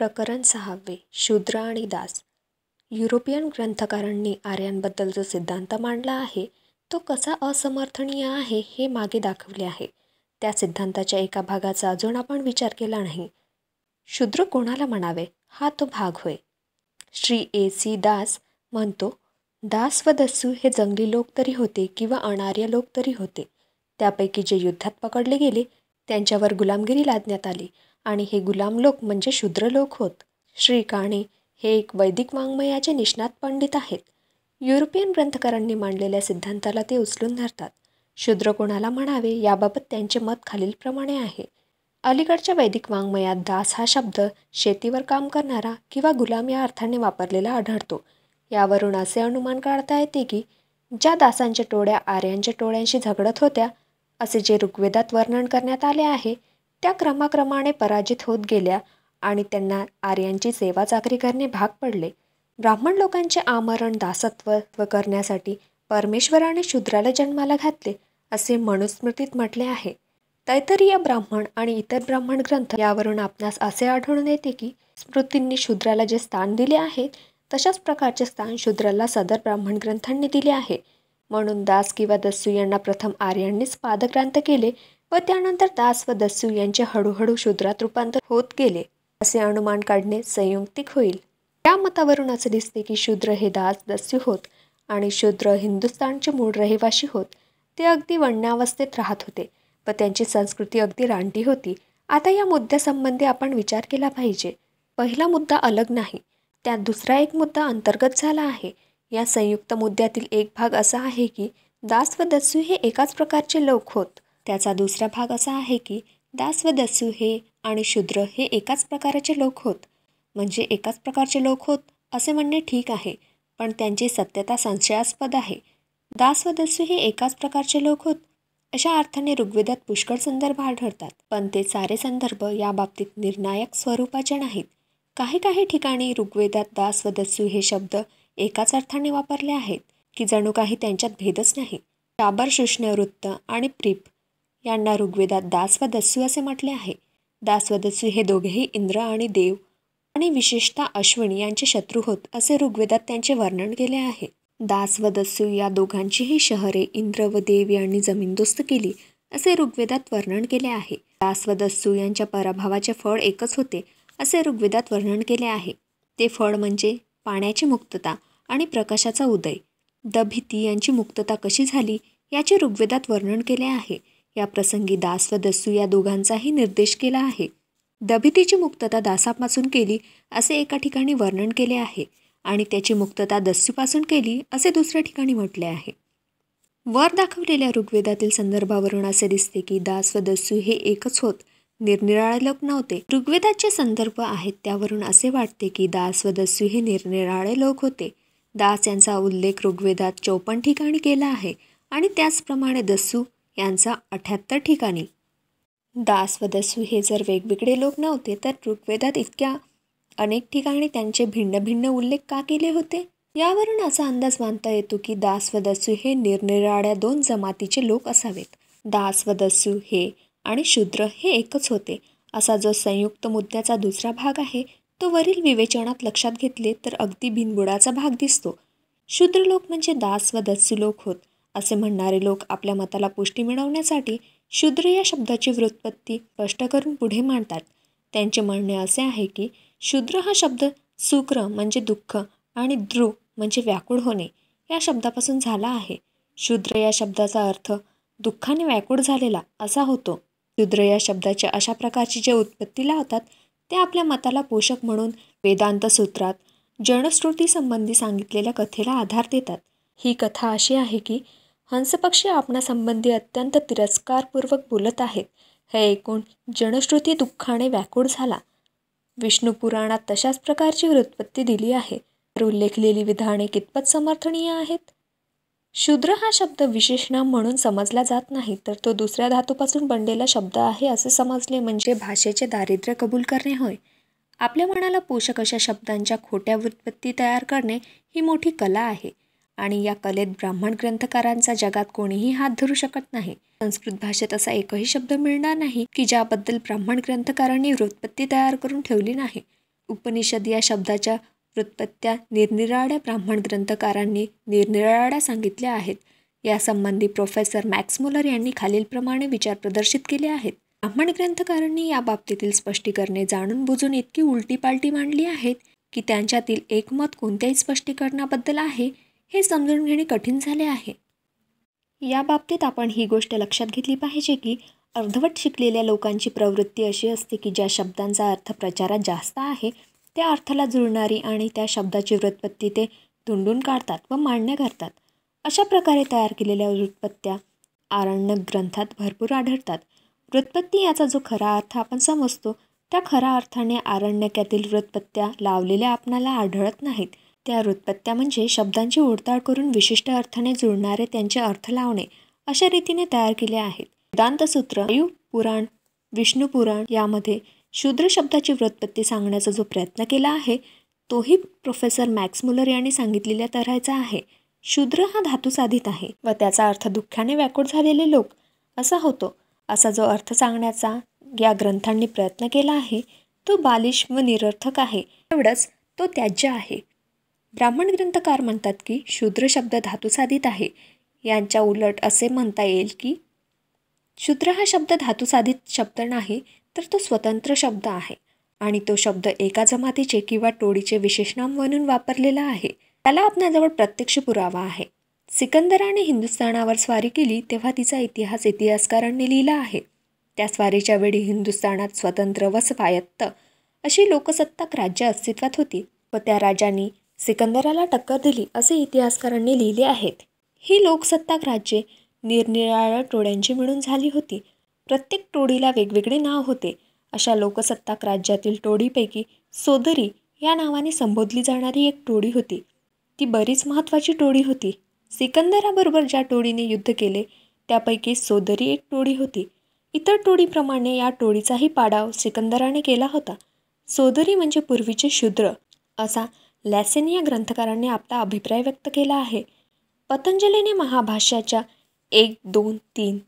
प्रकरण सहावे शूद्र आणि दास युरोपियन ग्रंथकारांनी आर्यांबद्दल जो सिद्धांत मांडला आहे तो कसा असमर्थनीय आहे हे मागे दाखवले आहे त्या सिद्धांताच्या एका भागाचा अजून आपण विचार केला नाही शूद्र कोणाला म्हणावे हा तो भाग होय श्री ए सी दास म्हणतो दास व दस्यू हे जंगली लोक तरी होते किंवा अनार्य लोक तरी होते त्यापैकी जे युद्धात पकडले गेले त्यांच्यावर गुलामगिरी लादण्यात आली आणि हे गुलाम लोक म्हणजे शूद्र लोक होत श्री काणे हे एक वैदिक वाङ्मयाचे निष्णात पंडित आहेत युरोपियन ग्रंथकारांनी मांडलेल्या सिद्धांताला ते उचलून धरतात शूद्र कोणाला म्हणावे याबाबत त्यांचे मत खालीलप्रमाणे आहे अलीकडच्या वैदिक वाङ्मयात दास हा शब्द शेतीवर काम करणारा किंवा गुलाम या अर्थाने वापरलेला आढळतो यावरून असे अनुमान काढता येते की ज्या दासांच्या टोळ्या आर्यांच्या टोळ्यांशी झगडत होत्या असे जे ऋग्वेदात वर्णन करण्यात आले आहे त्या क्रमाक्रमाने पराजित होत गेल्या आणि त्यांना आर्यांची सेवा चाकरी करणे भाग पडले ब्राह्मण लोकांचे आमरण दासत्व करण्यासाठी परमेश्वराने शूद्राला जन्माला घातले असे मनुस्मृतीत म्हटले आहे तैतरीय ब्राह्मण आणि इतर ब्राह्मण ग्रंथ यावरून आपणास असे आढळून येते की स्मृतींनी शूद्राला जे स्थान दिले आहे तशाच प्रकारचे स्थान शूद्राला सदर ब्राह्मण ग्रंथांनी दिले आहे म्हणून दास किंवा दस्यू यांना प्रथम आर्यांनीच पादक्रांत केले व त्यानंतर दास व दस्यू यांचे हळूहळू शूद्रात रूपांतर होत गेले असे अनुमान काढणे संयुक्तिक होईल या मतावरून असे दिसते की शूद्र हे दास दस्यू होत आणि शूद्र हिंदुस्थानचे मूळ रहिवाशी होत ते अगदी वण्यावस्थेत राहत होते व त्यांची संस्कृती अगदी रांडी होती आता या मुद्द्यासंबंधी आपण विचार केला पाहिजे पहिला मुद्दा अलग नाही त्यात दुसरा एक मुद्दा अंतर्गत झाला आहे या संयुक्त मुद्द्यातील एक भाग असा आहे की दास व दस्यू हे एकाच प्रकारचे लोक होत त्याचा दुसरा भाग असा आहे की दास व दस्यू हे आणि शूद्र हे एकाच प्रकाराचे लोक होत म्हणजे एकाच प्रकारचे लोक होत असे म्हणणे ठीक आहे पण त्यांची सत्यता संशयास्पद आहे दास व दस्यू हे एकाच प्रकारचे लोक होत अशा अर्थाने ऋग्वेदात पुष्कळ संदर्भ आढळतात पण ते सारे संदर्भ या बाबतीत निर्णायक स्वरूपाचे नाहीत काही काही ठिकाणी ऋग्वेदात दास व दस्यू हे शब्द एकाच अर्थाने वापरले आहेत की जणू काही त्यांच्यात भेदच नाही शाबर शुष्ण वृत्त आणि प्रीप यांना ऋग्वेदात दास व दस्यू असे म्हटले आहे दास व दस्यू हे दोघेही इंद्र आणि देव आणि विशेषतः अश्विनी यांचे शत्रू होत असे ऋग्वेदात त्यांचे वर्णन केले आहे दास व दस्यू या दोघांचीही शहरे इंद्र व देव यांनी जमीनदोस्त केली असे ऋग्वेदात वर्णन केले आहे दास व दस्यू यांच्या पराभवाचे फळ एकच होते असे ऋग्वेदात वर्णन केले आहे ते फळ म्हणजे पाण्याची मुक्तता आणि प्रकाशाचा उदय द भीती यांची मुक्तता कशी झाली याचे ऋग्वेदात वर्णन केले आहे या प्रसंगी दास व दस्यू या दोघांचाही निर्देश केला आहे दभितीची मुक्तता दासापासून केली असे एका ठिकाणी वर्णन केले आहे आणि त्याची मुक्तता दस्यूपासून केली असे दुसऱ्या ठिकाणी म्हटले आहे वर दाखवलेल्या ऋग्वेदातील संदर्भावरून असे दिसते की दास व दस्यू हे एकच होत निरनिराळे लोक नव्हते ऋग्वेदाचे संदर्भ आहेत त्यावरून असे वाटते की दास व दस्यू हे निरनिराळे लोक होते दास यांचा उल्लेख ऋग्वेदात चौपन्न ठिकाणी केला आहे आणि त्याचप्रमाणे दस्यू यांचा अठ्याहत्तर ठिकाणी दास व दसू हे जर वेगवेगळे लोक नव्हते तर ऋग्वेदात इतक्या अनेक ठिकाणी त्यांचे भिन्न भिन्न उल्लेख का केले होते यावरून असा अंदाज बांधता येतो की दास व दसू हे निरनिराळ्या दोन जमातीचे लोक असावेत दास व दसू हे आणि शूद्र हे एकच होते असा जो संयुक्त मुद्द्याचा दुसरा भाग आहे तो वरील विवेचनात लक्षात घेतले तर अगदी बिनबुडाचा भाग दिसतो शूद्र लोक म्हणजे दास व दस्यू लोक होत असे म्हणणारे लोक आपल्या मताला पुष्टी मिळवण्यासाठी शूद्र या शब्दाची व्युत्पत्ती स्पष्ट करून पुढे मांडतात त्यांचे म्हणणे असे आहे की शूद्र हा शब्द सुक्र म्हणजे दुःख आणि द्रु म्हणजे व्याकुळ होणे या शब्दापासून झाला आहे शूद्र या शब्दाचा अर्थ दुःखाने व्याकुळ झालेला असा होतो शूद्र या शब्दाच्या अशा प्रकारची जे उत्पत्ती लावतात ते आपल्या मताला पोषक म्हणून वेदांत सूत्रात जनश्रुतीसंबंधी सांगितलेल्या कथेला आधार देतात ही कथा अशी आहे की हंसपक्षी आपणासंबंधी अत्यंत तिरस्कारपूर्वक बोलत आहेत हे ऐकून जनश्रुती दुःखाने व्याकुळ झाला विष्णू पुराणात तशाच प्रकारची व्युत्पत्ती दिली आहे तर उल्लेखलेली विधाने कितपत समर्थनीय आहेत शूद्र हा शब्द विशेषणा म्हणून समजला जात नाही तर तो दुसऱ्या धातूपासून बनलेला शब्द आहे असे समजले म्हणजे भाषेचे दारिद्र्य कबूल करणे होय आपल्या मनाला पोषक अशा शब्दांच्या खोट्या व्युत्पत्ती तयार करणे ही मोठी कला आहे आणि या कलेत ब्राह्मण ग्रंथकारांचा जगात कोणीही हात धरू शकत नाही संस्कृत भाषेत असा एकही शब्द मिळणार नाही की ज्याबद्दल ब्राह्मण ग्रंथकारांनी वृत्पत्ती तयार करून ठेवली नाही उपनिषद या शब्दाच्या वृत्पत्त्या निरनिराळ्या ब्राह्मण ग्रंथकारांनी निरनिराळ्या सांगितल्या आहेत यासंबंधी प्रोफेसर मॅक्स मुलर यांनी खालीलप्रमाणे विचार प्रदर्शित केले आहेत ब्राह्मण ग्रंथकारांनी या बाबतीतील स्पष्टीकरणे जाणून बुजून इतकी उलटी पालटी मांडली आहेत की त्यांच्यातील एकमत कोणत्याही स्पष्टीकरणाबद्दल आहे हे समजून घेणे कठीण झाले आहे या बाबतीत आपण ही गोष्ट लक्षात घेतली पाहिजे की अर्धवट शिकलेल्या लोकांची प्रवृत्ती अशी असते की ज्या शब्दांचा अर्थ प्रचारात जास्त आहे त्या अर्थाला जुळणारी आणि त्या शब्दाची वृत्पत्ती ते धुंडून काढतात व मान्य करतात अशा प्रकारे तयार केलेल्या वृत्पत्त्या आरण्यक ग्रंथात भरपूर आढळतात वृत्पत्ती याचा जो खरा अर्थ आपण समजतो त्या खऱ्या अर्थाने आरण्यकातील वृत्पत्त्या लावलेल्या आपणाला आढळत नाहीत त्या वृत्पत्त्या म्हणजे शब्दांची उडताळ करून विशिष्ट अर्थाने जुळणारे त्यांचे अर्थ लावणे अशा रीतीने तयार केले आहेत वेदांतसूत्र आयु पुराण विष्णू पुराण यामध्ये शूद्र शब्दाची वृत्पत्ती सांगण्याचा जो प्रयत्न केला आहे तोही प्रोफेसर मॅक्स मुलर यांनी सांगितलेल्या तऱ्हाचा आहे शूद्र हा धातू साधित आहे व त्याचा अर्थ दुःखाने व्याकुळ झालेले लोक असा होतो असा जो अर्थ सांगण्याचा या ग्रंथांनी प्रयत्न केला आहे तो बालिश व निरर्थक आहे एवढंच तो त्याज्य आहे ब्राह्मण ग्रंथकार म्हणतात की शूद्र शब्द धातुसाधित आहे यांच्या उलट असे म्हणता येईल की शूद्र हा शब्द धातुसाधित शब्द नाही तर तो स्वतंत्र शब्द आहे आणि तो शब्द एका जमातीचे किंवा टोळीचे विशेषनाम म्हणून वापरलेला आहे त्याला आपल्याजवळ प्रत्यक्ष पुरावा आहे सिकंदराने हिंदुस्थानावर स्वारी केली तेव्हा तिचा इतिहास इतिहासकारांनी लिहिला आहे त्या स्वारीच्या वेळी हिंदुस्थानात स्वतंत्र व स्वायत्त अशी लोकसत्ताक राज्य अस्तित्वात होती व त्या राजांनी सिकंदराला टक्कर दिली असे इतिहासकारांनी लिहिले आहेत ही लोकसत्ताक राज्ये निरनिराळ्या टोळ्यांची मिळून झाली होती प्रत्येक टोळीला वेगवेगळे नाव होते अशा लोकसत्ताक राज्यातील टोळीपैकी सोदरी या नावाने संबोधली जाणारी एक टोळी होती ती बरीच महत्त्वाची टोळी होती सिकंदराबरोबर ज्या टोळीने युद्ध केले त्यापैकी सोदरी एक टोळी होती इतर टोळीप्रमाणे या टोळीचाही पाडाव सिकंदराने केला होता सोदरी म्हणजे पूर्वीचे शूद्र असा लॅसेनी या ग्रंथकाराने आपला अभिप्राय व्यक्त केला आहे पतंजलीने महाभाष्याच्या एक दोन तीन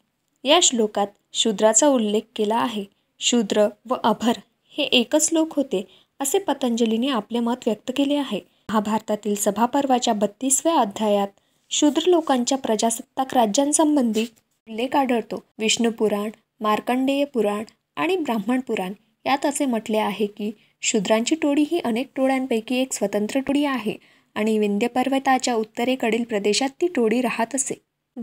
या श्लोकात शूद्राचा उल्लेख केला आहे शूद्र व अभर हे एकच लोक होते असे पतंजलीने आपले मत व्यक्त केले आहे महाभारतातील सभापर्वाच्या बत्तीसव्या अध्यायात शूद्र लोकांच्या प्रजासत्ताक राज्यांसंबंधी उल्लेख आढळतो विष्णुपुराण मार्कंडेय पुराण आणि ब्राह्मण पुराण यात असे म्हटले आहे की शूद्रांची टोळी ही अनेक टोळ्यांपैकी एक स्वतंत्र टोळी आहे आणि विंध्य पर्वताच्या उत्तरेकडील प्रदेशात ती टोळी राहत असे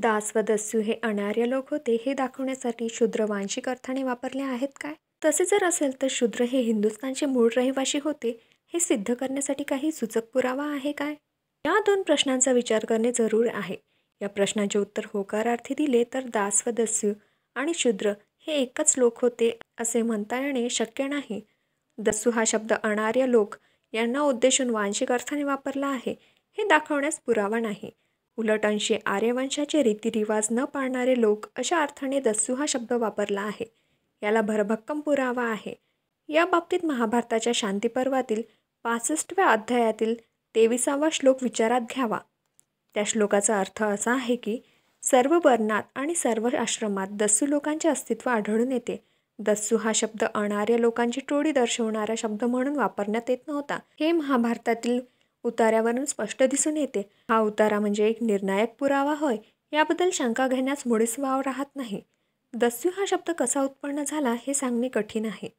दास व दस्यू हे अनार्य लोक होते हे दाखवण्यासाठी शूद्र वांशिक अर्थाने वापरले आहेत काय तसे जर असेल तर शूद्र हे हिंदुस्थानचे मूळ रहिवाशी होते हे सिद्ध करण्यासाठी काही सूचक पुरावा आहे काय या दोन प्रश्नांचा विचार करणे जरूर आहे या प्रश्नाचे उत्तर होकारार्थी दिले तर दास व दस्यू आणि शूद्र हे एकच लोक होते असे म्हणता येणे शक्य नाही दसू हा शब्द अनार्य लोक यांना उद्देशून वांशिक अर्थाने वापरला आहे हे दाखवण्यास पुरावा नाही उलट अंशी आर्यवंशाचे रीतिरिवाज न पाळणारे लोक अशा अर्थाने दस्सू हा शब्द वापरला आहे याला भरभक्कम पुरावा आहे या बाबतीत महाभारताच्या शांतीपर्वातील पासष्टव्या अध्यायातील तेविसावा श्लोक विचारात घ्यावा त्या श्लोकाचा अर्थ असा आहे की सर्व वर्णात आणि सर्व आश्रमात दस्सू लोकांचे अस्तित्व आढळून येते दस्सू हा शब्द अनार्य लोकांची टोळी दर्शवणारा शब्द म्हणून वापरण्यात येत नव्हता हे महाभारतातील उतार्यावरून स्पष्ट दिसून येते हा उतारा म्हणजे एक निर्णायक पुरावा होय याबद्दल शंका घेण्यास मुळीच वाव राहत नाही दस्यू हा शब्द कसा उत्पन्न झाला हे सांगणे कठीण आहे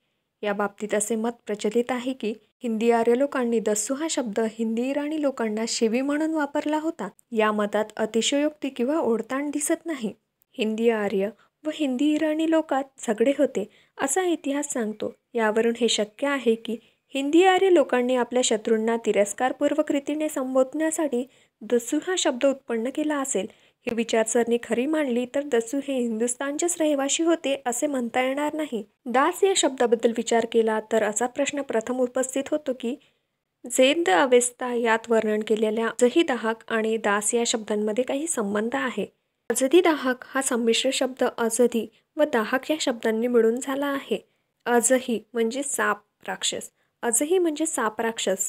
या बाबतीत असे मत प्रचलित आहे की हिंदी आर्य लोकांनी दस्सू हा शब्द हिंदी इराणी लोकांना शिवी म्हणून वापरला होता या मतात अतिशयोक्ती किंवा ओढताण दिसत नाही हिंदी आर्य व हिंदी इराणी लोकात झगडे होते असा इतिहास सांगतो यावरून हे शक्य आहे की हिंदी आर्य लोकांनी आपल्या शत्रूंना तिरस्कारपूर्वक रीतीने संबोधण्यासाठी दसू हा शब्द उत्पन्न केला असेल ही विचारसरणी खरी मांडली तर दसू हे हिंदुस्तानचेच रहिवाशी होते असे म्हणता येणार नाही दास या शब्दाबद्दल विचार केला तर असा प्रश्न प्रथम उपस्थित होतो की झेद अवेस्ता यात वर्णन केलेल्या जही दाहक आणि दास या शब्दांमध्ये काही संबंध आहे अजदी दाहक हा संमिश्र शब्द अजदी व दाहक या शब्दांनी मिळून झाला आहे अजही म्हणजे साप राक्षस अजही म्हणजे साप राक्षस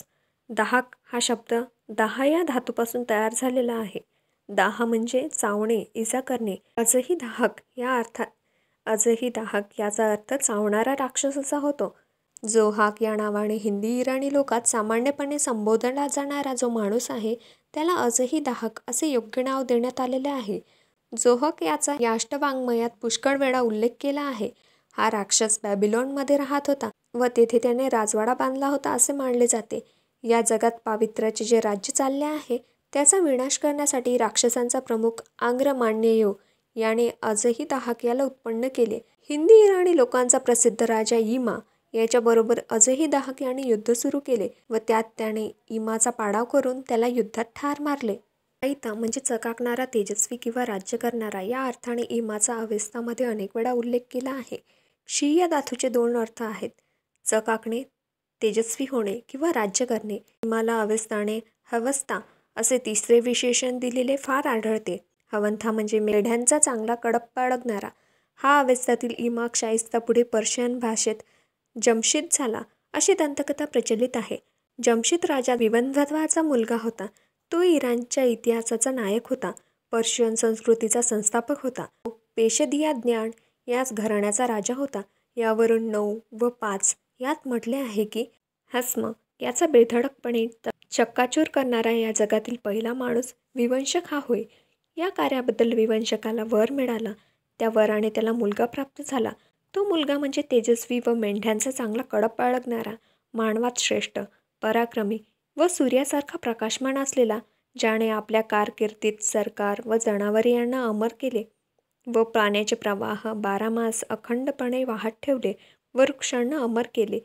दाहक हा शब्द दहा या धातूपासून तयार झालेला आहे दहा म्हणजे चावणे इजा करणे अजही दाहक या अर्थात अजही दाहक याचा अर्थ चावणारा राक्षस असा होतो जोहाक या नावाने हिंदी इराणी लोकात सामान्यपणे संबोधला जाणारा जो माणूस आहे त्याला अजही दाहक असे योग्य नाव देण्यात आलेले आहे जोहक याचा याष्टवाङ्मयात पुष्कळ वेळा उल्लेख केला आहे हा राक्षस बॅबिलॉनमध्ये राहत होता व तेथे त्याने राजवाडा बांधला होता असे मानले जाते या जगात पावित्र्याचे जे राज्य चालले आहे त्याचा विनाश करण्यासाठी राक्षसांचा प्रमुख आंग्र मान्ययो याने आजही दहाक याला उत्पन्न केले हिंदी इराणी लोकांचा प्रसिद्ध राजा इमा याच्याबरोबर अजही दहाक याने युद्ध सुरू केले व त्यात त्याने इमाचा पाडाव करून त्याला युद्धात ठार मारले ऐता म्हणजे चकाकणारा तेजस्वी किंवा राज्य करणारा या अर्थाने इमाचा अवेस्तामध्ये अनेक वेळा उल्लेख केला आहे क्षी या धातूचे दोन अर्थ आहेत चकाकणे तेजस्वी होणे किंवा राज्य करणे इमाला अवेस्ताने हवस्ता असे तिसरे विशेषण दिलेले फार आढळते हवंथा म्हणजे मेढ्यांचा चांगला कडप अडगणारा हा अवेस्तातील इमा शाहिस्ता पुढे पर्शियन भाषेत जमशेद झाला अशी दंतकथा प्रचलित आहे जमशेद राजा विवंधत्वाचा मुलगा होता तो इराणच्या इतिहासाचा नायक होता पर्शियन संस्कृतीचा संस्थापक होता पेशदिया ज्ञान याच घराण्याचा राजा होता यावरून नऊ व पाच यात म्हटले आहे की हस्म याचा बेधडकपणे चक्काचूर करणारा या जगातील पहिला माणूस विवंशक हा होय या कार्याबद्दल विवंशकाला वर मिळाला त्या वराने त्याला मुलगा प्राप्त झाला तो मुलगा म्हणजे तेजस्वी व मेंढ्यांचा चांगला कडप बाळगणारा मानवात श्रेष्ठ पराक्रमी व सूर्यासारखा प्रकाशमान असलेला ज्याने आपल्या कारकिर्दीत सरकार व जनावरे यांना अमर केले व पाण्याचे प्रवाह बारा मास अखंडपणे वाहत ठेवले व वृक्षांना अमर केले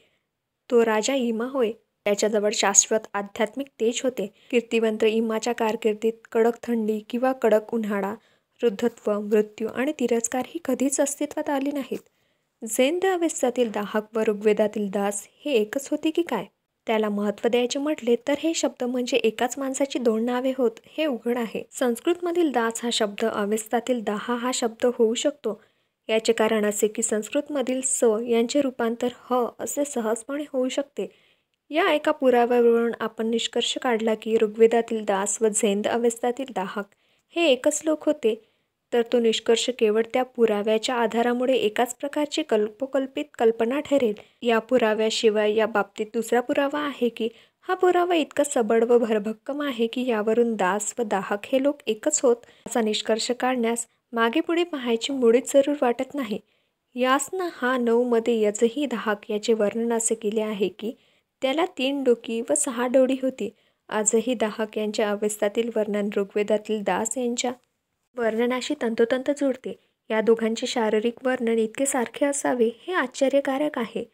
तो राजा इमा होय त्याच्याजवळ शाश्वत आध्यात्मिक तेज होते कीर्तिवंत इमाच्या कारकिर्दीत कडक थंडी किंवा कडक उन्हाळा वृद्धत्व मृत्यू आणि तिरस्कार ही कधीच अस्तित्वात आली नाहीत जैन अवेस्तातील दाहक व ऋग्वेदातील दास हे एकच होते की काय त्याला महत्त्व द्यायचे म्हटले तर हे शब्द म्हणजे एकाच माणसाची दोन नावे होत हे उघड आहे संस्कृतमधील दास हा शब्द अवेस्तातील दहा हा शब्द होऊ शकतो याचे कारण असे की संस्कृतमधील स यांचे रूपांतर ह असे सहजपणे होऊ शकते या एका पुराव्यावरून आपण निष्कर्ष काढला की ऋग्वेदातील दास व झेंद अवेस्तातील दाहक हे एकच लोक होते तर तो निष्कर्ष केवळ त्या पुराव्याच्या आधारामुळे एकाच प्रकारची कल्पकल्पित कल्पना ठरेल या पुराव्याशिवाय या बाबतीत दुसरा पुरावा आहे की हा पुरावा इतका सबळ व भरभक्कम आहे की यावरून दास व दाहक हे लोक एकच होत असा निष्कर्ष काढण्यास मागे पुढे पाहायची मुळीच जरूर वाटत नाही यासनं हा नऊमध्ये यजही दाहक याचे वर्णन असे केले आहे की त्याला तीन डोकी व सहा डोळी होती आजही दाहक यांच्या अवस्थातील वर्णन ऋग्वेदातील दास यांच्या वर्णनाशी तंतोतंत जुळते या दोघांचे शारीरिक वर्णन इतके सारखे असावे हे आश्चर्यकारक आहे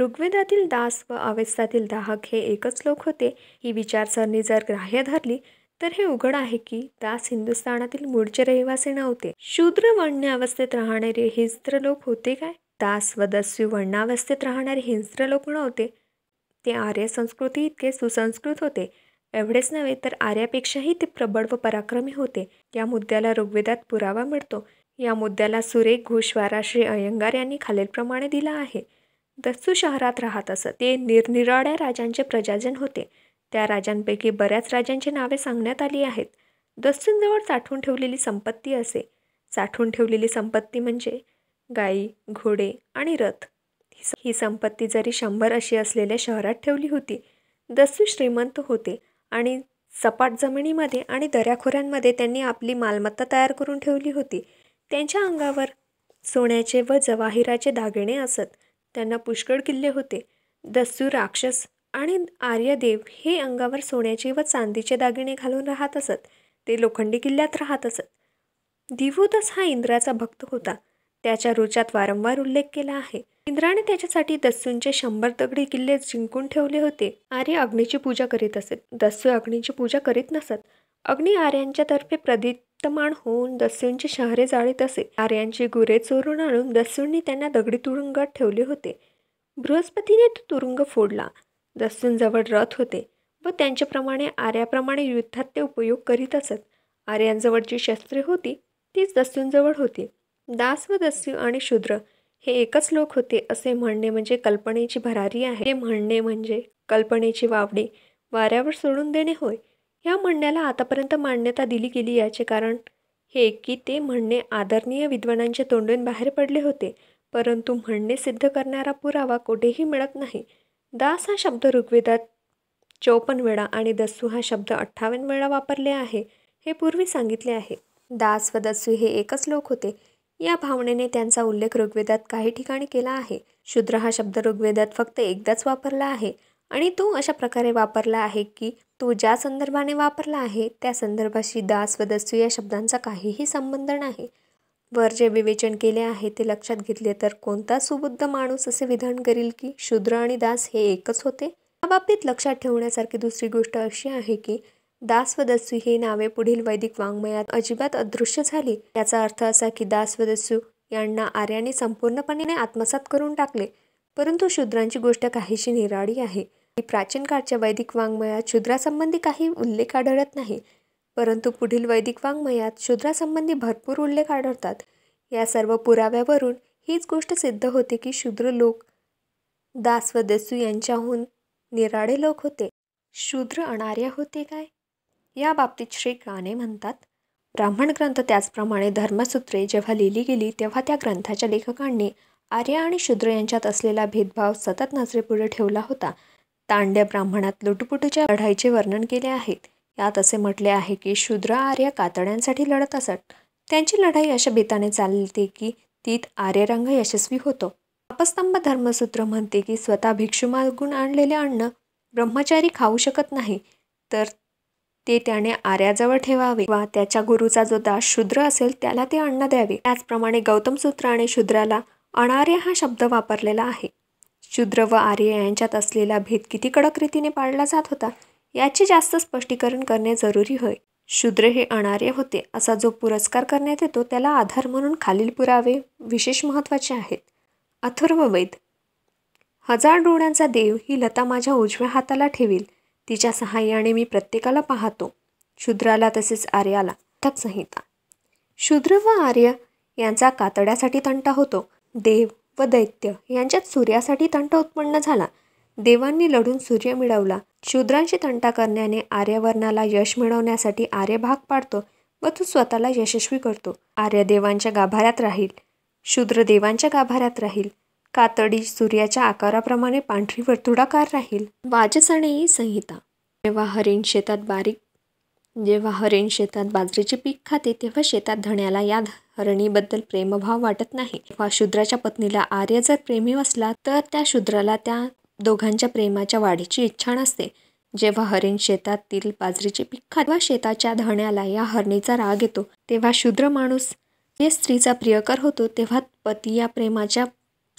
ऋग्वेदातील दास व अवेस्तातील दाहक हे एकच लोक होते ही विचारसरणी जर ग्राह्य धरली तर हे उघड आहे की दास हिंदुस्थानातील मूळचे रहिवासी नव्हते शूद्र अवस्थेत राहणारे हिंस्त्र लोक होते काय दास व दस्यू वर्णावस्थेत राहणारे हिंस्त्र लोक नव्हते ते आर्य संस्कृती इतके सुसंस्कृत होते एवढेच नव्हे तर आर्यापेक्षाही ते प्रबळ व पराक्रमी होते या मुद्द्याला ऋग्वेदात पुरावा मिळतो या मुद्द्याला सुरेख घोषवारा श्री अय्यंगार यांनी खालीलप्रमाणे दिला आहे दत्सू शहरात राहत असत ते निरनिराळ्या राजांचे प्रजाजन होते त्या राजांपैकी बऱ्याच राजांची नावे सांगण्यात आली आहेत दसूंजवळ साठवून ठेवलेली संपत्ती असे साठवून ठेवलेली संपत्ती म्हणजे गाई घोडे आणि रथ ही संपत्ती जरी शंभर अशी असलेल्या शहरात ठेवली होती दस्सू श्रीमंत होते आणि सपाट जमिनीमध्ये आणि दऱ्याखोऱ्यांमध्ये त्यांनी आपली मालमत्ता तयार करून ठेवली होती त्यांच्या अंगावर सोन्याचे व जवाहिराचे दागिने असत त्यांना पुष्कळ किल्ले होते दस्यू राक्षस आणि आर्यदेव हे अंगावर सोन्याचे व चांदीचे दागिने घालून राहत असत ते लोखंडी किल्ल्यात राहत असत दिवूतस हा इंद्राचा भक्त होता त्याच्या रुचात वारंवार उल्लेख केला आहे इंद्राने त्याच्यासाठी दस्यूंचे शंभर दगडी किल्ले जिंकून ठेवले होते आर्य अग्नीची पूजा करीत असत दस्यू अग्नीची पूजा करीत नसत अग्नी आर्यांच्या तर्फे प्रदीप्तमान होऊन दस्यूंची शहरे जाळीत असे आर्यांची गुरे चोरून आणून दस्यूंनी त्यांना दगडी तुरुंगात ठेवले होते बृहस्पतीने तो तुरुंग फोडला दस्यूंजवळ रथ होते व त्यांच्याप्रमाणे आर्याप्रमाणे युद्धात ते उपयोग करीत असत आर्यांजवळ जी शस्त्रे होती तीच दस्यूंजवळ होती दास व दस्यू आणि शूद्र हे एकच लोक होते असे म्हणणे म्हणजे कल्पनेची भरारी आहे हे म्हणणे म्हणजे कल्पनेची वावडे वाऱ्यावर सोडून देणे होय या म्हणण्याला आतापर्यंत मान्यता दिली गेली याचे कारण हे की ते म्हणणे आदरणीय विद्वानांच्या तोंडून बाहेर पडले होते परंतु म्हणणे सिद्ध करणारा पुरावा कुठेही मिळत नाही दास हा शब्द ऋग्वेदात चौपन्न वेळा आणि दस्सू हा शब्द अठ्ठावन्न वेळा वापरले आहे हे पूर्वी सांगितले आहे दास व दस्सू हे एकच लोक होते या भावनेने त्यांचा उल्लेख ऋग्वेदात काही ठिकाणी केला आहे शूद्र हा शब्द ऋग्वेदात फक्त एकदाच वापरला आहे आणि तो अशा प्रकारे वापरला आहे की तो ज्या संदर्भाने वापरला आहे त्या संदर्भाशी दास व दस्यू या शब्दांचा काहीही संबंध नाही वर जे विवेचन केले आहे ते लक्षात घेतले तर कोणता सुबुद्ध माणूस असे विधान करील की शूद्र आणि दास हे एकच होते या बाबतीत लक्षात ठेवण्यासारखी दुसरी गोष्ट अशी आहे की दास हे नावे पुढील वैदिक वाङ्मयात अजिबात अदृश्य झाली याचा अर्थ असा की दास यांना आर्याने संपूर्णपणे आत्मसात करून टाकले परंतु शूद्रांची गोष्ट काहीशी निराळी आहे प्राचीन काळच्या वैदिक वाङ्मयात शूद्रासंबंधी काही उल्लेख आढळत नाही परंतु पुढील वैदिक वाङ्मयात शूद्रासंबंधी भरपूर उल्लेख आढळतात या सर्व पुराव्यावरून हीच गोष्ट सिद्ध होते की शूद्र लोक दास व यांच्याहून निराळे लोक होते शूद्र अनार्य होते काय या बाबतीत श्री काने म्हणतात ब्राह्मण ग्रंथ त्याचप्रमाणे धर्मसूत्रे जेव्हा लिहिली गेली तेव्हा त्या ग्रंथाच्या लेखकांनी आर्य आणि शूद्र यांच्यात असलेला भेदभाव सतत नजरेपुढे ठेवला होता तांड्या ब्राह्मणात लुटपुटीच्या लढाईचे वर्णन केले आहे यात असे म्हटले आहे की शूद्र आर्य कातड्यांसाठी लढत असत त्यांची लढाई अशा बेताने चालते की तीत आर्यरंग यशस्वी होतो अपस्तंभ धर्मसूत्र म्हणते की स्वतः भिक्षुमागून आणलेले अन्न ब्रह्मचारी खाऊ शकत नाही तर ते त्याने आर्याजवळ ठेवावे वा त्याच्या गुरुचा जो दास शूद्र असेल त्याला ते अन्न द्यावे त्याचप्रमाणे गौतम आणि शूद्राला अनार्य हा शब्द वापरलेला आहे शूद्र व आर्य यांच्यात असलेला भेद किती कडक रीतीने पाळला जात होता याचे जास्त स्पष्टीकरण करणे जरुरी होय शूद्र हे अनार्य होते असा जो पुरस्कार करण्यात येतो त्याला आधार म्हणून खालील पुरावे विशेष महत्त्वाचे आहेत अथर्ववेद हजार डोळ्यांचा देव ही लता माझ्या उजव्या हाताला ठेवील तिच्या सहाय्याने मी प्रत्येकाला पाहतो शूद्राला तसेच आर्याला तक संहिता शूद्र व आर्य यांचा कातड्यासाठी तंटा होतो देव व दैत्य यांच्यात सूर्यासाठी तंटा उत्पन्न झाला देवांनी लढून सूर्य मिळवला शूद्रांशी तंटा करण्याने आर्यवर्णाला यश मिळवण्यासाठी आर्य भाग पाडतो व तो स्वतःला यशस्वी करतो आर्य देवांच्या गाभाऱ्यात राहील शूद्र देवांच्या गाभाऱ्यात राहील कातडी सूर्याच्या आकाराप्रमाणे पांढरी वर्तुळाकार राहील वाजसणे संहिता जेव्हा हरिण शेतात बारीक जेव्हा हरिण शेतात बाजरीचे पीक खाते तेव्हा शेतात धण्याला या हरणीबद्दल प्रेमभाव वाटत नाही तेव्हा शूद्राच्या पत्नीला आर्य जर प्रेमी असला तर त्या शूद्राला त्या दोघांच्या प्रेमाच्या वाढीची इच्छा नसते जेव्हा हरिण शेतातील बाजरीचे पीक खाते तेव्हा शेताच्या धण्याला या हरणीचा राग येतो तेव्हा शूद्र माणूस जे स्त्रीचा प्रियकर होतो तेव्हा पती या प्रेमाच्या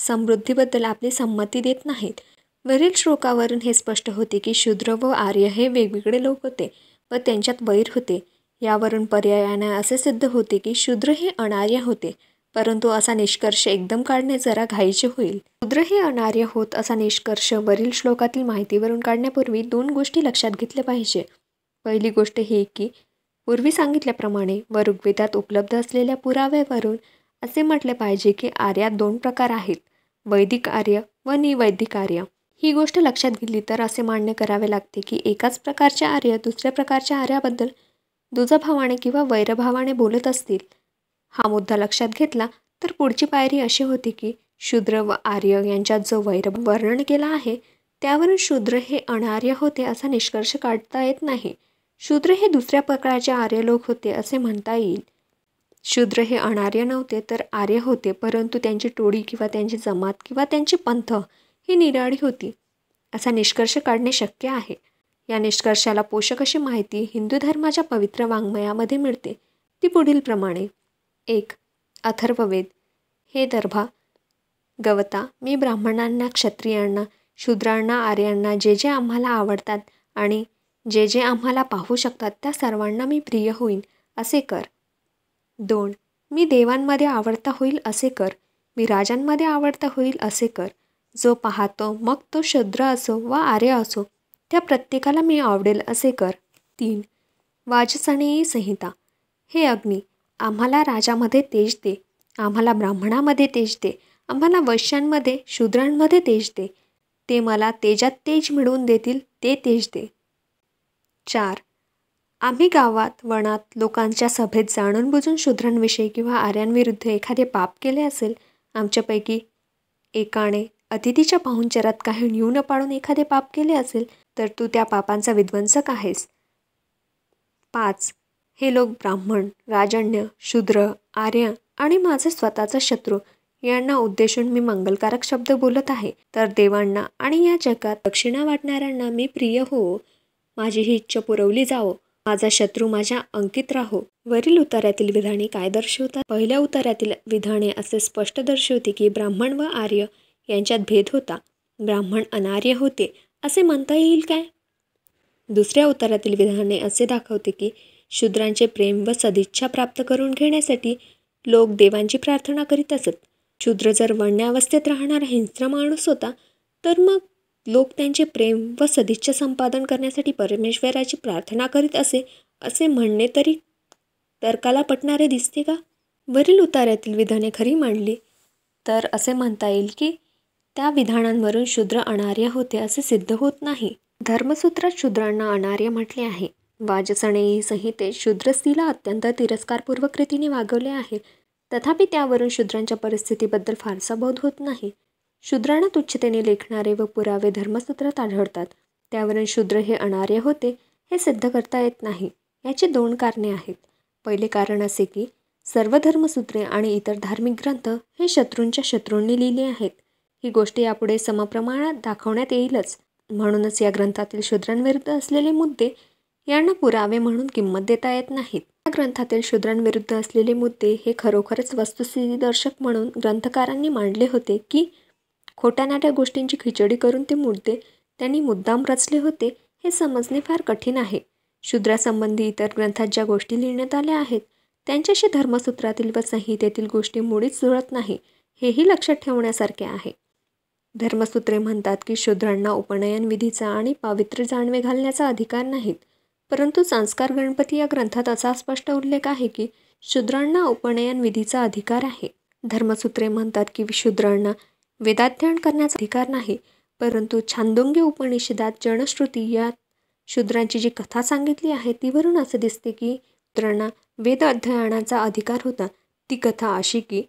समृद्धीबद्दल आपली संमती देत नाहीत वरील श्लोकावरून हे स्पष्ट होते की शूद्र व आर्य हे वेगवेगळे लोक होते व त्यांच्यात वैर होते यावरून पर्यायाने असे सिद्ध होते की शूद्र हे अनार्य होते परंतु असा निष्कर्ष एकदम काढणे जरा घाईचे होईल शूद्र हे अनार्य होत असा निष्कर्ष वरील श्लोकातील माहितीवरून काढण्यापूर्वी दोन गोष्टी लक्षात घेतल्या पाहिजे पहिली गोष्ट ही की पूर्वी सांगितल्याप्रमाणे व ऋग्वेदात उपलब्ध असलेल्या पुराव्यावरून असे म्हटले पाहिजे की आर्यात दोन प्रकार आहेत वैदिक आर्य व निवैदिक आर्य ही गोष्ट लक्षात घेतली तर असे मान्य करावे लागते की एकाच प्रकारचे आर्य दुसऱ्या प्रकारच्या आर्याबद्दल दुजाभावाने किंवा वैरभावाने बोलत असतील हा मुद्दा लक्षात घेतला तर पुढची पायरी अशी होती की शूद्र व आर्य यांच्यात जो वैर वर्णन केला आहे त्यावरून शूद्र हे अनार्य होते असा निष्कर्ष काढता येत नाही शूद्र हे दुसऱ्या प्रकारचे आर्य लोक होते असे म्हणता येईल शूद्र हे अनार्य नव्हते तर आर्य होते परंतु त्यांची टोळी किंवा त्यांची जमात किंवा त्यांची पंथ ही निराळी होती असा निष्कर्ष काढणे शक्य आहे या निष्कर्षाला पोषक अशी माहिती हिंदू धर्माच्या पवित्र वाङ्मयामध्ये मिळते ती पुढीलप्रमाणे एक अथर्ववेद हे दर्भा गवता मी ब्राह्मणांना क्षत्रियांना शूद्रांना आर्यांना जे जे आम्हाला आवडतात आणि जे जे आम्हाला पाहू शकतात त्या सर्वांना मी प्रिय होईन असे कर दोन मी देवांमध्ये आवडता होईल असे कर मी राजांमध्ये आवडता होईल असे कर जो पाहतो मग तो शद्र असो वा आर्य असो त्या प्रत्येकाला मी आवडेल असे कर तीन वाजसनेयी संहिता हे अग्नी आम्हाला राजामध्ये तेज दे आम्हाला ब्राह्मणामध्ये तेज दे आम्हाला वैश्यांमध्ये शूद्रांमध्ये तेज दे ते मला तेजात तेज मिळवून देतील ते तेज दे चार आम्ही गावात वणात लोकांच्या सभेत जाणून बुजून शूद्रांविषयी किंवा आर्यांविरुद्ध एखादे पाप केले असेल आमच्यापैकी एकाने अतिथीच्या पाहुणचारात काही न्यून पाडून एखादे पाप केले असेल तर तू त्या पापांचा विध्वंसक आहेस पाच हे लोक ब्राह्मण राजण्य शूद्र आर्य आणि माझे स्वतःचा शत्रू यांना उद्देशून मी मंगलकारक शब्द बोलत आहे तर देवांना आणि या जगात दक्षिणा वाटणाऱ्यांना मी प्रिय हो माझी ही इच्छा पुरवली जावो माझा शत्रू माझ्या अंकित राहो वरील उतार्यातील विधाने काय दर्शवतात पहिल्या उतार्यातील विधाने असे स्पष्ट दर्शवते की ब्राह्मण व आर्य यांच्यात भेद होता ब्राह्मण अनार्य होते असे म्हणता येईल काय दुसऱ्या उतारातील विधाने असे दाखवते की शूद्रांचे प्रेम व सदिच्छा प्राप्त करून घेण्यासाठी लोक देवांची प्रार्थना करीत असत शूद्र जर वण्यावस्थेत राहणारा हिंस्र माणूस होता तर मग लोक त्यांचे प्रेम व सदिच्छा संपादन करण्यासाठी परमेश्वराची प्रार्थना करीत असे असे म्हणणे तरी तर्काला पटणारे दिसते का वरील उतार्यातील विधाने खरी मांडली तर असे म्हणता येईल की त्या विधानांवरून शूद्र अनार्य होते असे सिद्ध होत नाही धर्मसूत्रात शूद्रांना अनार्य म्हटले आहे वाजसणे संहितेत शूद्र स्त्रीला अत्यंत तिरस्कारपूर्वक रीतीने वागवले आहे तथापि त्यावरून शूद्रांच्या परिस्थितीबद्दल फारसा बोध होत नाही शूद्रांना तुच्छतेने लेखणारे व पुरावे धर्मसूत्रात आढळतात त्यावरून शूद्र हे अनार्य होते हे सिद्ध करता येत नाही याची दोन कारणे आहेत पहिले कारण असे की सर्व धर्मसूत्रे आणि इतर धार्मिक ग्रंथ हे शत्रूंच्या शत्रूंनी लिहिले आहेत ही गोष्ट यापुढे समप्रमाणात दाखवण्यात येईलच म्हणूनच या ग्रंथातील शूद्रांविरुद्ध असलेले मुद्दे यांना पुरावे म्हणून किंमत देता येत नाहीत या ग्रंथातील शूद्रांविरुद्ध असलेले मुद्दे हे खरोखरच वस्तुस्थितीदर्शक म्हणून ग्रंथकारांनी मांडले होते की खोट्या नाट्या गोष्टींची खिचडी करून ते मुद्दे त्यांनी मुद्दाम रचले होते हे समजणे फार कठीण आहे शूद्रासंबंधी इतर ग्रंथात ज्या गोष्टी लिहिण्यात आल्या आहेत त्यांच्याशी धर्मसूत्रातील व संहितेतील गोष्टी मुळीच जुळत नाही हेही लक्षात ठेवण्यासारखे आहे धर्मसूत्रे म्हणतात की शूद्रांना उपनयन विधीचा आणि पावित्र्य जाणवे घालण्याचा अधिकार नाहीत परंतु संस्कार गणपती या ग्रंथात असा स्पष्ट उल्लेख आहे की शूद्रांना उपनयन विधीचा अधिकार आहे धर्मसूत्रे म्हणतात की शूद्रांना वेदाध्ययन करण्याचा अधिकार नाही परंतु छांदोंग्य उपनिषदात जनश्रुती या शूद्रांची जी कथा सांगितली आहे तीवरून असं दिसते की शूद्रांना वेद अध्ययनाचा अधिकार होता ती कथा अशी की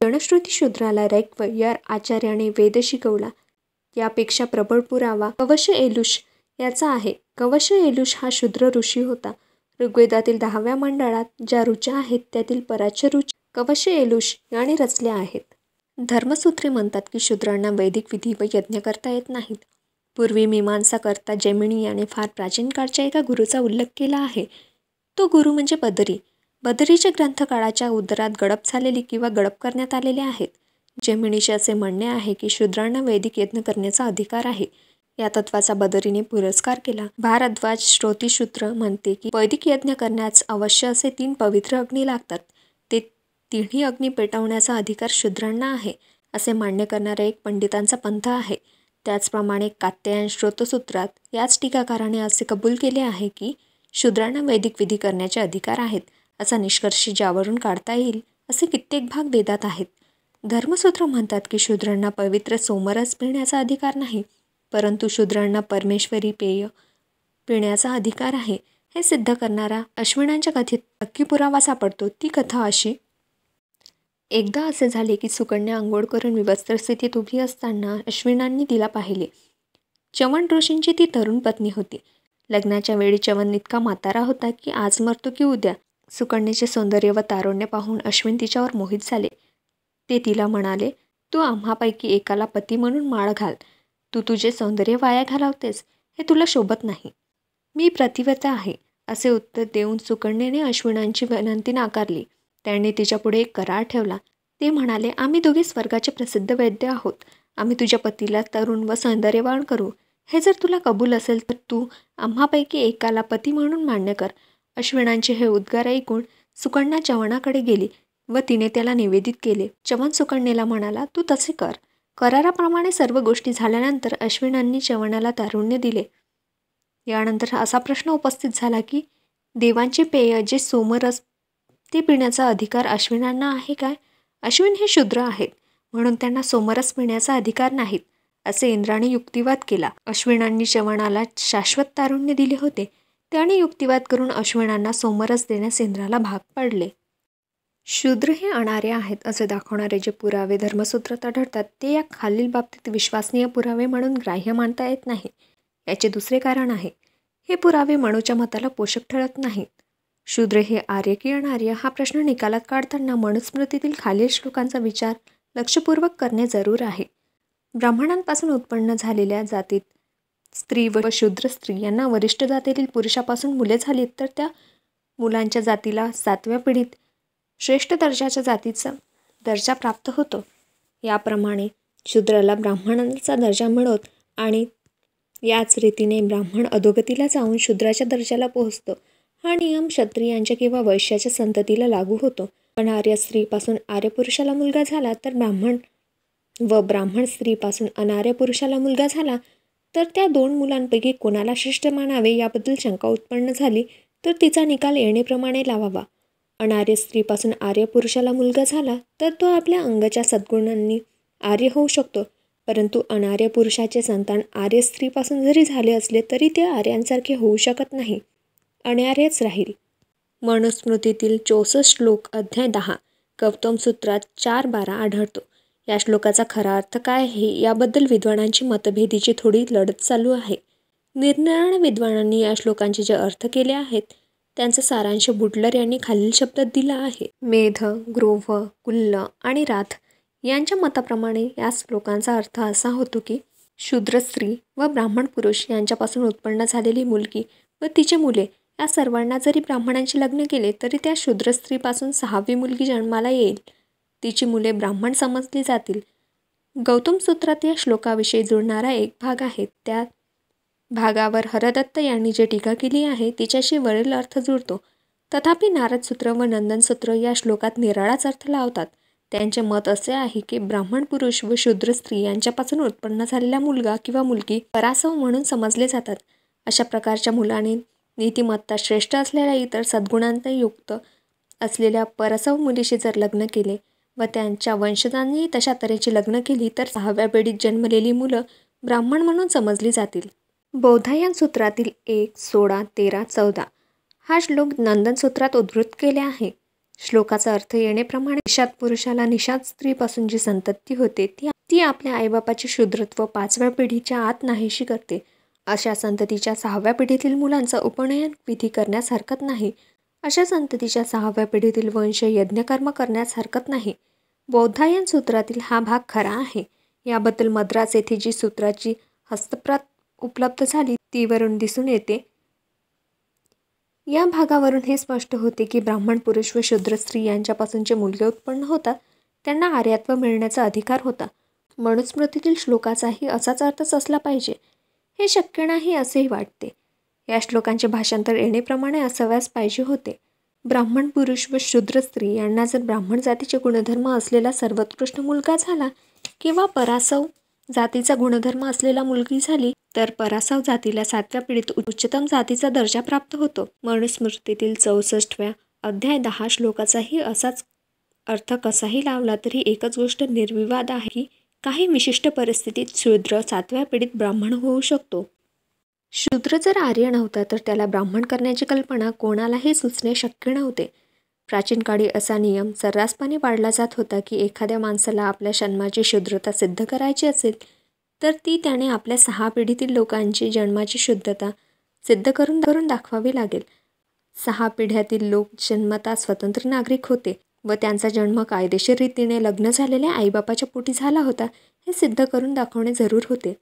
जनश्रुती शूद्राला रैक्व या आचार्याने वेद शिकवला यापेक्षा प्रबळ पुरावा कवश एलुष याचा आहे कवश एलुष हा शूद्र ऋषी होता ऋग्वेदातील दहाव्या मंडळात ज्या ऋचा आहेत त्यातील पराच्य ऋच कवश एलुष याने रचल्या आहेत धर्मसूत्रे म्हणतात की शूद्रांना वैदिक विधी व यज्ञ करता येत नाहीत पूर्वी मीमांसा करता जैमिनी याने फार प्राचीन काळच्या एका गुरूचा उल्लेख केला आहे तो गुरु म्हणजे बदरी बदरीच्या ग्रंथकाळाच्या उदरात गडप झालेली किंवा गडप करण्यात आलेले आहेत जेमिणीचे असे म्हणणे आहे की शूद्रांना वैदिक यज्ञ करण्याचा अधिकार आहे या तत्वाचा बदरीने पुरस्कार केला भारद्वाज श्रोतीशूत्र म्हणते की वैदिक यज्ञ करण्यास अवश्य असे तीन पवित्र अग्नी लागतात तिन्ही अग्नी पेटवण्याचा अधिकार शूद्रांना आहे असे मान्य करणारा एक पंडितांचा पंथ आहे त्याचप्रमाणे कात्यायन श्रोतसूत्रात याच टीकाकाराने असे कबूल केले आहे की शूद्रांना वैदिक विधी करण्याचे अधिकार आहेत असा निष्कर्ष ज्यावरून काढता येईल असे कित्येक भाग वेदात आहेत धर्मसूत्र म्हणतात की शूद्रांना पवित्र सोमरस पिण्याचा अधिकार नाही परंतु शूद्रांना परमेश्वरी पेय पिण्याचा अधिकार आहे हे सिद्ध करणारा अश्विनांच्या कथेत नक्की पुरावा सापडतो ती कथा अशी एकदा असे झाले की सुकन्या आंघोळ करून विवस्त्र स्थितीत उभी असताना अश्विनांनी तिला पाहिले च्यवन ऋषींची ती तरुण पत्नी होती लग्नाच्या वेळी चवन इतका म्हातारा होता की आज मरतो की उद्या सुकन्याचे सौंदर्य व तारुण्य पाहून अश्विन तिच्यावर मोहित झाले ते तिला म्हणाले तू आम्हापैकी एकाला पती म्हणून माळ घाल तू तुझे सौंदर्य वाया घालवतेस हे तुला शोभत नाही मी प्रतिवता आहे असे उत्तर देऊन सुकन्याने अश्विनांची विनंती नाकारली त्यांनी तिच्यापुढे एक करार ठेवला ते म्हणाले आम्ही दोघे स्वर्गाचे प्रसिद्ध वैद्य आहोत आम्ही तुझ्या पतीला तरुण व सौंदर्यवान करू हे जर तुला कबूल असेल तर तू आम्हापैकी एकाला पती म्हणून मान्य कर अश्विनांचे हे उद्गार ऐकून सुकण्णा चवणाकडे गेली व तिने त्याला निवेदित केले चवण सुकण्णेला म्हणाला तू तसे कर कराराप्रमाणे सर्व गोष्टी झाल्यानंतर अश्विनांनी चवणाला तारुण्य दिले यानंतर असा प्रश्न उपस्थित झाला की देवांचे पेय जे सोमरस ते पिण्याचा अधिकार अश्विनांना आहे काय अश्विन हे शूद्र आहेत म्हणून त्यांना सोमरस पिण्याचा अधिकार नाहीत असे इंद्राने युक्तिवाद केला अश्विनांनी चवणाला शाश्वत तारुण्य दिले होते त्याने युक्तिवाद करून अश्विनांना सोमरस देण्यास इंद्राला भाग पाडले शूद्र हे अणारे आहेत असे दाखवणारे जे पुरावे धर्मसूत्रात आढळतात ते या खालील बाबतीत विश्वसनीय पुरावे म्हणून ग्राह्य मानता येत नाही याचे दुसरे कारण आहे हे पुरावे मनूच्या मताला पोषक ठरत नाहीत शूद्र हे आर्य की अनार्य हा प्रश्न निकालात काढताना मनुस्मृतीतील खालील श्लोकांचा विचार लक्षपूर्वक करणे जरूर आहे ब्राह्मणांपासून उत्पन्न झालेल्या जातीत स्त्री व शूद्र स्त्री यांना वरिष्ठ जातीतील पुरुषापासून मुले झालीत तर त्या मुलांच्या जातीला सातव्या पिढीत श्रेष्ठ दर्जाच्या जातीचा दर्जा प्राप्त होतो याप्रमाणे शूद्राला ब्राह्मणांचा दर्जा मिळत आणि याच रीतीने ब्राह्मण अधोगतीला जाऊन शूद्राच्या दर्जाला पोहोचतो हा नियम क्षत्रियांच्या किंवा वैश्याच्या संततीला लागू होतो पण आर्य स्त्रीपासून आर्य पुरुषाला मुलगा झाला तर ब्राह्मण व ब्राह्मण स्त्रीपासून अनार्य पुरुषाला मुलगा झाला तर त्या दोन मुलांपैकी कोणाला श्रेष्ठ मानावे याबद्दल शंका उत्पन्न झाली तर तिचा निकाल येणेप्रमाणे लावावा अनार्य स्त्रीपासून आर्य पुरुषाला मुलगा झाला तर तो आपल्या अंगाच्या सद्गुणांनी आर्य होऊ शकतो परंतु अनार्य पुरुषाचे संतान आर्य स्त्रीपासून जरी झाले असले तरी ते आर्यांसारखे होऊ शकत नाही अनारेच राहील मनुस्मृतीतील चौसष्ट श्लोक अध्याय दहा गौतम सूत्रात चार बारा आढळतो या श्लोकाचा खरा अर्थ काय आहे याबद्दल विद्वानांची मतभेदीची थोडी लढत चालू आहे निरनिराळ्या विद्वानांनी या श्लोकांचे जे अर्थ केले आहेत त्यांचा सारांश बुटलर यांनी खालील शब्दात दिला आहे मेध ग्रोव कुल्ल आणि राथ यांच्या मताप्रमाणे या श्लोकांचा अर्थ असा होतो की शूद्र स्त्री व ब्राह्मण पुरुष यांच्यापासून उत्पन्न झालेली मुलगी व तिचे मुले या सर्वांना जरी ब्राह्मणांचे लग्न केले तरी त्या शूद्र स्त्रीपासून सहावी मुलगी जन्माला येईल तिची मुले ब्राह्मण समजली जातील गौतम सूत्रात या श्लोकाविषयी जुळणारा एक भाग आहे त्या भागावर हरदत्त यांनी जी टीका केली आहे तिच्याशी वरील अर्थ जुळतो तथापि नारद सूत्र व नंदन सूत्र या श्लोकात निराळाच अर्थ लावतात त्यांचे मत असे आहे की ब्राह्मण पुरुष व शूद्र स्त्री यांच्यापासून उत्पन्न झालेल्या मुलगा किंवा मुलगी परासव म्हणून समजले जातात अशा प्रकारच्या मुलाने नीतिमत्ता श्रेष्ठ असलेल्या इतर सद्गुणांनी युक्त असलेल्या परसव मुलीशी जर लग्न केले व त्यांच्या वंशजांनी तशा तऱ्हेची लग्न केली तर सहाव्या पिढीत जन्मलेली मुलं ब्राह्मण म्हणून समजली जातील बौधायन सूत्रातील एक सोळा तेरा चौदा हा श्लोक नंदन सूत्रात उद्धृत केले आहे श्लोकाचा अर्थ येण्याप्रमाणे निषाद पुरुषाला निषाद स्त्रीपासून जी संतती होते ती ती आपल्या आईबापाचे शुद्रत्व पाचव्या पिढीच्या आत नाहीशी करते अशा संततीच्या सहाव्या पिढीतील मुलांचा उपनयन विधी करण्यास हरकत नाही अशा संततीच्या सहाव्या पिढीतील वंश यज्ञकर्म करण्यास हरकत नाही बौद्धायन सूत्रातील हा भाग खरा आहे याबद्दल मद्रास येथे जी सूत्राची हस्तप्रत उपलब्ध झाली तीवरून दिसून येते या भागावरून हे स्पष्ट होते की ब्राह्मण पुरुष व शूद्र स्त्री यांच्यापासून जे मुलगे उत्पन्न होतात त्यांना आर्यात्व मिळण्याचा अधिकार होता मनुस्मृतीतील श्लोकाचाही असाच अर्थच असला पाहिजे हे शक्य नाही असेही वाटते या श्लोकांचे भाषांतर येणेप्रमाणे असाव्यास पाहिजे होते ब्राह्मण पुरुष व शूद्र स्त्री यांना जर ब्राह्मण जातीचे गुणधर्म असलेला सर्वोत्कृष्ट मुलगा झाला किंवा परासव जातीचा गुणधर्म असलेला मुलगी झाली तर परासव जातीला सातव्या पिढीत उच्चतम जातीचा दर्जा प्राप्त होतो मनुस्मृतीतील चौसष्टव्या अध्याय दहा श्लोकाचाही असाच अर्थ कसाही लावला तरी एकच गोष्ट निर्विवाद आहे काही विशिष्ट परिस्थितीत शूद्र सातव्या पिढीत ब्राह्मण होऊ शकतो शूद्र जर आर्य नव्हता तर त्याला ब्राह्मण करण्याची कल्पना कोणालाही सुचणे शक्य नव्हते प्राचीन काळी असा नियम सर्रासपणे पाळला जात होता की एखाद्या माणसाला आपल्या जन्माची शुद्रता सिद्ध करायची असेल तर ती त्याने आपल्या सहा पिढीतील लोकांची जन्माची शुद्धता सिद्ध करून करून दाखवावी लागेल सहा पिढ्यातील लोक जन्मता स्वतंत्र नागरिक होते व त्यांचा जन्म कायदेशीर रीतीने लग्न झालेल्या आईबापाच्या पोटी झाला होता हे सिद्ध करून दाखवणे जरूर होते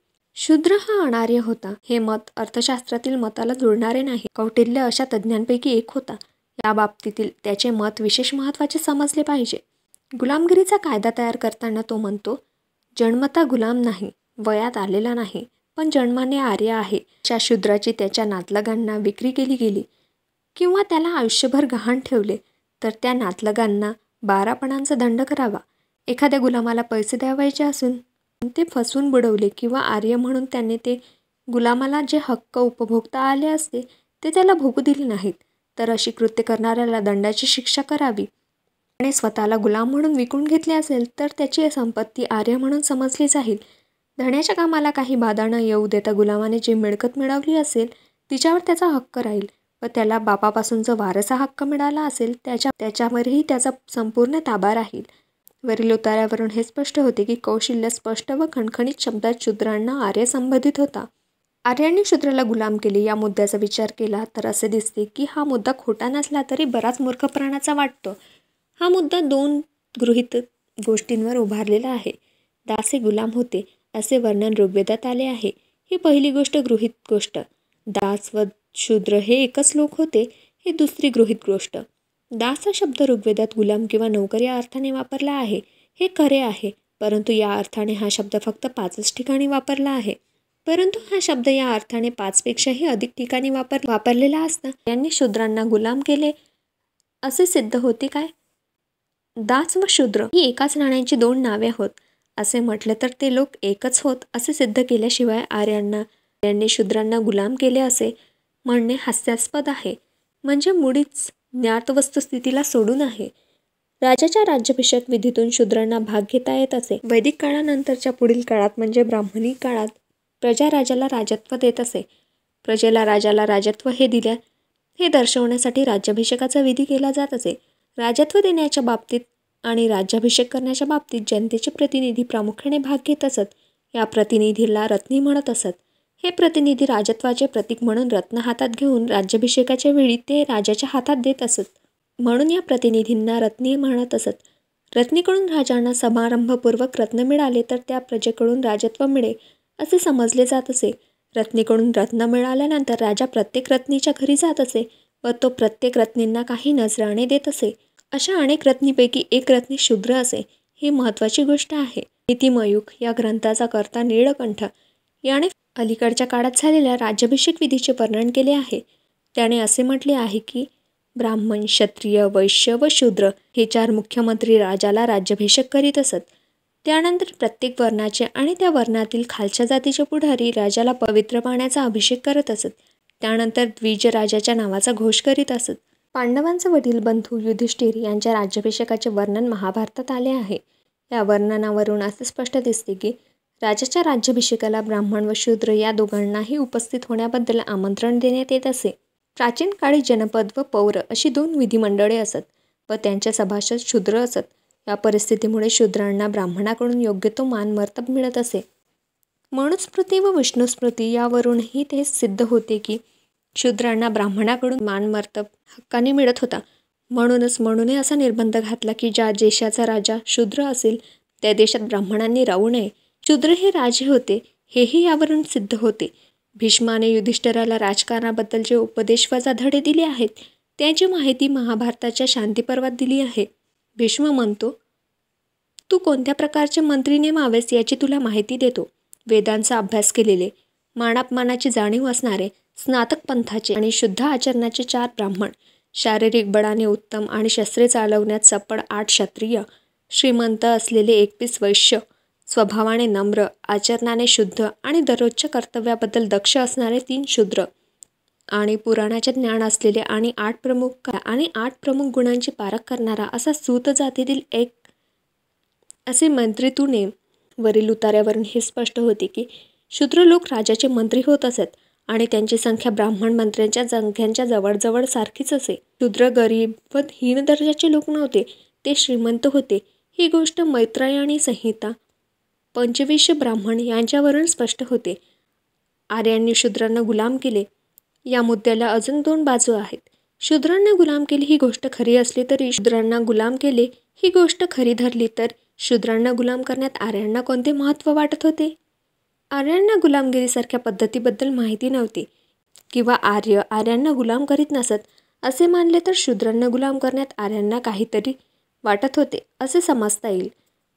शूद्र हा अनार्य होता हे मत अर्थशास्त्रातील मताला जुळणारे नाही कौटिल्य अशा तज्ज्ञांपैकी एक होता या बाबतीतील त्याचे मत विशेष महत्त्वाचे समजले पाहिजे गुलामगिरीचा कायदा तयार करताना तो म्हणतो जन्मता गुलाम नाही वयात आलेला नाही पण जन्माने आर्य आहे अशा शूद्राची त्याच्या नातलगांना विक्री केली गेली किंवा त्याला आयुष्यभर गहाण ठेवले तर त्या नातलगांना बारापणांचा दंड करावा एखाद्या गुलामाला पैसे द्यावायचे असून ते फसवून बुडवले किंवा आर्य म्हणून त्याने ते गुलामाला जे हक्क उपभोगता आले असते ते त्याला भोगू दिले नाहीत तर अशी कृत्य करणाऱ्याला दंडाची शिक्षा करावी आणि स्वतःला गुलाम म्हणून विकून घेतले असेल तर त्याची संपत्ती आर्य म्हणून समजली जाईल धण्याच्या कामाला काही बाधा न येऊ देता गुलामाने जी मिळकत मिळवली असेल तिच्यावर त्याचा हक्क राहील व त्याला बापापासून जो वारसा हक्क मिळाला असेल त्याच्या त्याच्यावरही त्याचा संपूर्ण ताबा राहील वरील उतार्यावरून हे स्पष्ट होते की कौशल्य स्पष्ट व खणखणीत शब्दात शूद्रांना आर्य संबंधित होता आर्याने शूद्राला गुलाम केले या मुद्द्याचा विचार केला तर असे दिसते की हा मुद्दा खोटा नसला तरी बराच मूर्खपणाचा वाटतो हा मुद्दा दोन गृहित गोष्टींवर उभारलेला आहे दासे गुलाम होते असे वर्णन ऋग्वेदात आले आहे ही पहिली गोष्ट गृहित गोष्ट दास व शूद्र हे एकच लोक होते हे दुसरी गृहित गोष्ट दास हा शब्द ऋग्वेदात गुलाम किंवा नोकर या अर्थाने वापरला आहे हे खरे आहे परंतु या अर्थाने हा शब्द फक्त पाचच ठिकाणी वापरला आहे परंतु हा शब्द या अर्थाने पाचपेक्षाही अधिक ठिकाणी वापर वापरलेला असता यांनी शूद्रांना गुलाम केले असे सिद्ध होते काय दास व शूद्र ही एकाच नाण्याची दोन नावे होत असे म्हटले तर ते लोक एकच होत असे सिद्ध केल्याशिवाय आर्यांना यांनी शूद्रांना गुलाम केले असे म्हणणे हास्यास्पद आहे म्हणजे मुडीच ज्ञात वस्तुस्थितीला सोडून आहे राजाच्या राज्याभिषेक विधीतून शूद्रांना भाग घेता येत असे वैदिक काळानंतरच्या पुढील काळात म्हणजे ब्राह्मणी काळात प्रजा राजाला राजत्व देत असे प्रजेला राजाला राजत्व हे दिल्या हे दर्शवण्यासाठी राज्याभिषेकाचा विधी केला जात असे राजत्व देण्याच्या बाबतीत आणि राज्याभिषेक करण्याच्या बाबतीत जनतेचे प्रतिनिधी प्रामुख्याने भाग घेत असत या प्रतिनिधीला रत्नी म्हणत असत हे प्रतिनिधी राजत्वाचे प्रतीक म्हणून रत्न हातात घेऊन राज्याभिषेकाच्या वेळी ते राजाच्या हातात देत असत म्हणून या प्रतिनिधींना रत्नी म्हणत असत रत्नीकडून राजांना समारंभपूर्वक रत्न मिळाले तर त्या प्रजेकडून राजत्व मिळे असे समजले जात असे रत्नीकडून रत्न मिळाल्यानंतर राजा प्रत्येक रत्नीच्या घरी जात असे व तो प्रत्येक रत्नींना काही नजराणे देत असे अशा अनेक रत्नीपैकी एक रत्नी शुद्र असे ही महत्त्वाची गोष्ट आहे नीतिमयूख या ग्रंथाचा करता निळकंठ याने अलीकडच्या काळात झालेल्या राज्याभिषेक विधीचे वर्णन केले आहे त्याने असे म्हटले आहे की ब्राह्मण क्षत्रिय वैश्य व शूद्र हे चार मुख्यमंत्री राजाला राज्याभिषेक करीत असत त्यानंतर प्रत्येक वर्णाचे आणि त्या वर्णातील खालच्या जातीचे पुढारी राजाला पवित्र पाण्याचा अभिषेक करत असत त्यानंतर द्विज राजाच्या नावाचा घोष करीत असत पांडवांचे वडील बंधू युधिष्ठिर यांच्या राज्याभिषेकाचे वर्णन महाभारतात आले आहे या वर्णनावरून असे स्पष्ट दिसते की राजाच्या राज्याभिषेकाला ब्राह्मण व शूद्र या दोघांनाही उपस्थित होण्याबद्दल आमंत्रण देण्यात येत असे प्राचीन काळी जनपद व पौर अशी दोन विधिमंडळे असत व त्यांच्या सभाषद शूद्र असत या परिस्थितीमुळे शूद्रांना ब्राह्मणाकडून योग्य तो मानमर्तब मिळत असे मनुस्मृती व विष्णुस्मृती यावरूनही ते सिद्ध होते की शूद्रांना ब्राह्मणाकडून मानमर्तब हक्काने मिळत होता म्हणूनच म्हणूनही असा निर्बंध घातला की ज्या देशाचा राजा शूद्र असेल त्या देशात ब्राह्मणांनी राहू नये शूद्र हे राजे होते हेही यावरून सिद्ध होते भीष्माने युधिष्ठराला राजकारणाबद्दल जे उपदेश वजा धडे दिले आहेत त्याची माहिती महाभारताच्या शांतीपर्वात दिली आहे भीष्म म्हणतो तू कोणत्या प्रकारचे मंत्री नेमावेस याची तुला माहिती देतो वेदांचा अभ्यास केलेले मानापमानाची जाणीव असणारे स्नातक पंथाचे आणि शुद्ध आचरणाचे चार ब्राह्मण शारीरिक बळाने उत्तम आणि शस्त्रे चालवण्यात सपड आठ क्षत्रिय श्रीमंत असलेले एकवीस वैश्य स्वभावाने नम्र आचरणाने शुद्ध आणि दररोजच्या कर्तव्याबद्दल दक्ष असणारे तीन शूद्र आणि पुराणाचे ज्ञान असलेले आणि आठ प्रमुख आणि आठ प्रमुख गुणांची पारख करणारा असा सूत जातीतील एक असे मंत्रितूने वरील उतार्यावरून हे स्पष्ट होते की शूद्र लोक राजाचे मंत्री होत असत आणि त्यांची संख्या ब्राह्मण मंत्र्यांच्या संख्यांच्या जवळजवळ सारखीच असे शूद्र गरीब व हीन दर्जाचे लोक नव्हते ते श्रीमंत होते ही गोष्ट मैत्रायणी संहिता पंचवीस ब्राह्मण यांच्यावरून स्पष्ट होते आर्यांनी शूद्रांना गुलाम केले या मुद्द्याला अजून दोन बाजू आहेत शूद्रांना गुलाम केले ही गोष्ट खरी असली तरी शूद्रांना गुलाम केले ही गोष्ट खरी धरली तर शूद्रांना गुलाम करण्यात आर्यांना कोणते महत्त्व वाटत होते आर्यांना गुलामगिरीसारख्या पद्धतीबद्दल माहिती नव्हती किंवा आर्य आर्यांना गुलाम करीत नसत असे मानले तर शूद्रांना गुलाम करण्यात आर्यांना काहीतरी वाटत होते असे समजता येईल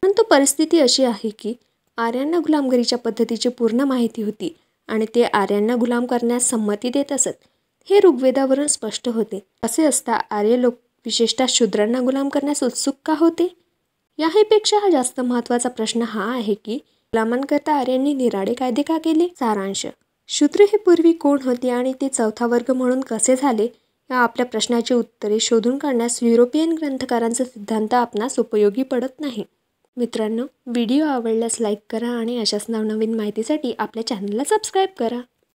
परंतु परिस्थिती अशी आहे की आर्यांना गुलामगिरीच्या पद्धतीची पूर्ण माहिती होती आणि ते आर्यांना गुलाम करण्यास संमती देत असत हे ऋग्वेदावरून स्पष्ट होते असे असता आर्य लोक विशेषतः शूद्रांना गुलाम करण्यास उत्सुक का होते याहीपेक्षा हा जास्त महत्त्वाचा प्रश्न हा आहे की गुलामांकरता आर्यांनी निराळे कायदे का केले सारांश शूद्र हे पूर्वी कोण होते आणि ते चौथा वर्ग म्हणून कसे झाले या आपल्या प्रश्नाची उत्तरे शोधून काढण्यास युरोपियन ग्रंथकारांचा सिद्धांत आपणास उपयोगी पडत नाही मित्रांनो व्हिडिओ आवडल्यास लाईक करा आणि अशाच नवनवीन माहितीसाठी आपल्या चॅनलला सबस्क्राईब करा